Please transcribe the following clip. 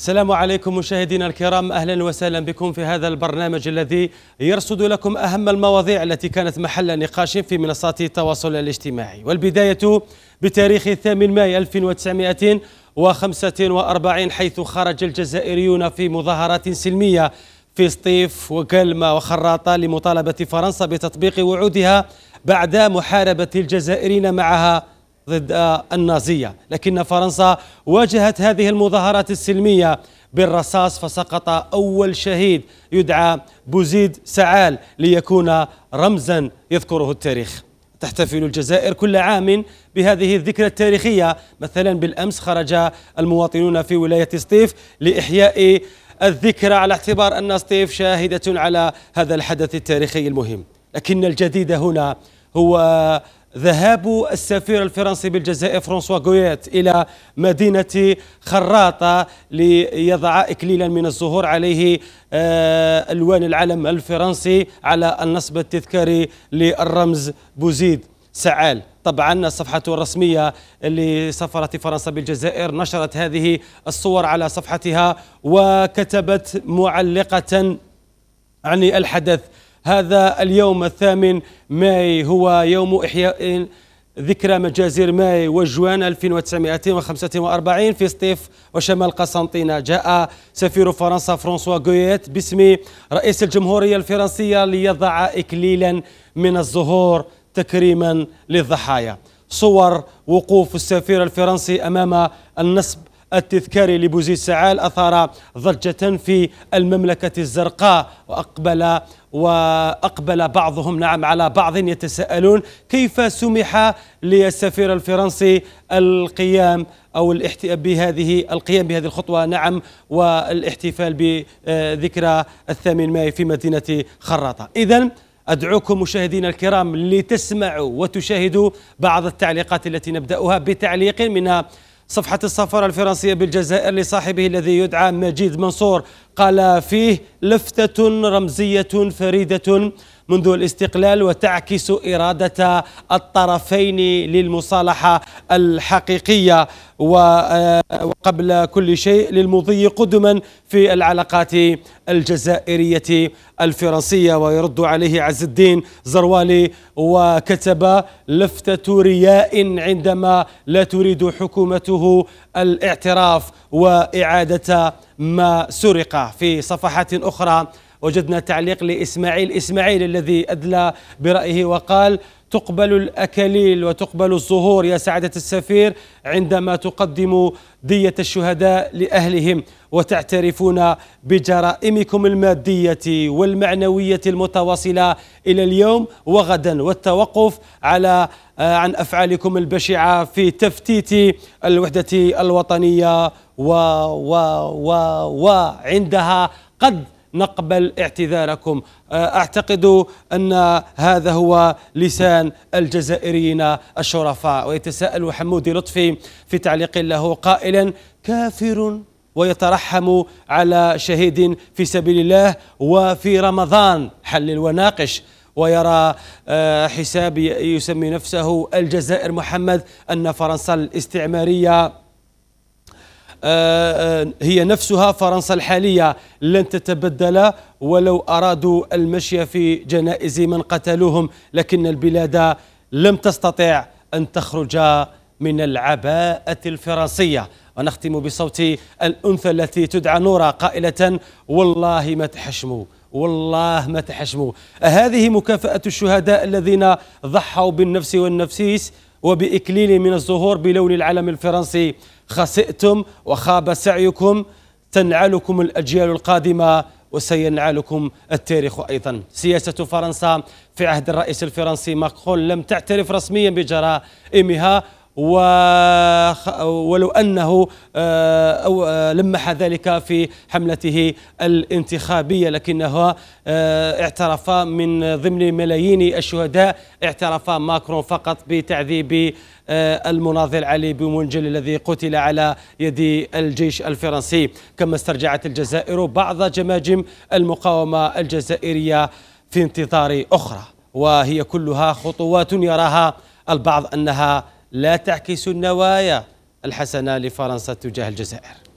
السلام عليكم مشاهدينا الكرام اهلا وسهلا بكم في هذا البرنامج الذي يرصد لكم اهم المواضيع التي كانت محل نقاش في منصات التواصل الاجتماعي والبدايه بتاريخ 8 ماي 1945 حيث خرج الجزائريون في مظاهرات سلميه في سطيف وكلمة وخراطة لمطالبة فرنسا بتطبيق وعودها بعد محاربة الجزائريين معها ضد آه، النازية لكن فرنسا واجهت هذه المظاهرات السلمية بالرصاص فسقط أول شهيد يدعى بوزيد سعال ليكون رمزا يذكره التاريخ تحتفل الجزائر كل عام بهذه الذكرى التاريخية مثلا بالأمس خرج المواطنون في ولاية سطيف لإحياء الذكرى على اعتبار أن سطيف شاهدة على هذا الحدث التاريخي المهم لكن الجديد هنا هو ذهاب السفير الفرنسي بالجزائر فرانسوا غويات إلى مدينة خراطة ليضع إكليلا من الزهور عليه آه، ألوان العلم الفرنسي على النصب التذكاري للرمز بوزيد سعال طبعا الصفحة الرسمية سفرت فرنسا بالجزائر نشرت هذه الصور على صفحتها وكتبت معلقة عن الحدث هذا اليوم الثامن ماي هو يوم إحياء ذكرى مجازر ماي وجوان 1945 في سطيف وشمال قسنطينة جاء سفير فرنسا فرانسوا غويت باسم رئيس الجمهورية الفرنسية ليضع إكليلا من الزهور تكريما للضحايا صور وقوف السفير الفرنسي أمام النصب التذكاري لبوزيد سعال أثار ضجة في المملكة الزرقاء وأقبل وأقبل بعضهم نعم على بعض يتساءلون كيف سمح للسفير الفرنسي القيام أو الاحتفال بهذه القيام بهذه الخطوة نعم والاحتفال بذكرى الثامن ماي في مدينة خراطة إذا أدعوكم مشاهدينا الكرام لتسمعوا وتشاهدوا بعض التعليقات التي نبدأها بتعليق منها صفحة السفارة الفرنسية بالجزائر لصاحبه الذي يدعى مجيد منصور قال فيه لفتة رمزية فريدة منذ الاستقلال وتعكس إرادة الطرفين للمصالحة الحقيقية آه، وقبل كل شيء للمضي قدما في العلاقات الجزائرية الفرنسية ويرد عليه عز الدين زروالي وكتب لفتة رياء عندما لا تريد حكومته الاعتراف وإعادة ما سرق في صفحات أخرى وجدنا تعليق لإسماعيل إسماعيل الذي أدلى برأيه وقال تقبل الأكاليل وتقبل الزهور يا سعادة السفير عندما تقدم دية الشهداء لأهلهم وتعترفون بجرائمكم المادية والمعنوية المتواصلة إلى اليوم وغدا والتوقف على آه، عن أفعالكم البشعة في تفتيت الوحدة الوطنية و و و وعندها قد نقبل اعتذاركم آه، اعتقد ان هذا هو لسان الجزائريين الشرفاء ويتساءل حمودي لطفي في تعليق له قائلا كافر ويترحم على شهيد في سبيل الله وفي رمضان حلل وناقش ويرى آه، حساب يسمي نفسه الجزائر محمد ان فرنسا الاستعماريه آه، آه، هي نفسها فرنسا الحالية لن تتبدل ولو أرادوا المشي في جنائز من قتلوهم لكن البلاد لم تستطع أن تخرج من العباءة الفرنسية ونختم بصوت الأنثى التي تدعى نورا قائلة والله ما تحشموا والله ما تحشموا هذه مكافأة الشهداء الذين ضحوا بالنفس والنفسيس وبإكليل من الزهور بلون العلم الفرنسي خسئتم وخاب سعيكم تنعلكم الأجيال القادمة وسينعلكم التاريخ أيضا سياسة فرنسا في عهد الرئيس الفرنسي ماكرون لم تعترف رسميا بجرائمها و ولو أنه آه، أو آه، لمح ذلك في حملته الانتخابية لكنه آه، اعترف من ضمن ملايين الشهداء اعترف ماكرون فقط بتعذيب المناضل علي بومنجل الذي قتل على يد الجيش الفرنسي كما استرجعت الجزائر بعض جماجم المقاومة الجزائرية في انتظار أخرى وهي كلها خطوات يراها البعض أنها لا تعكس النوايا الحسنة لفرنسا تجاه الجزائر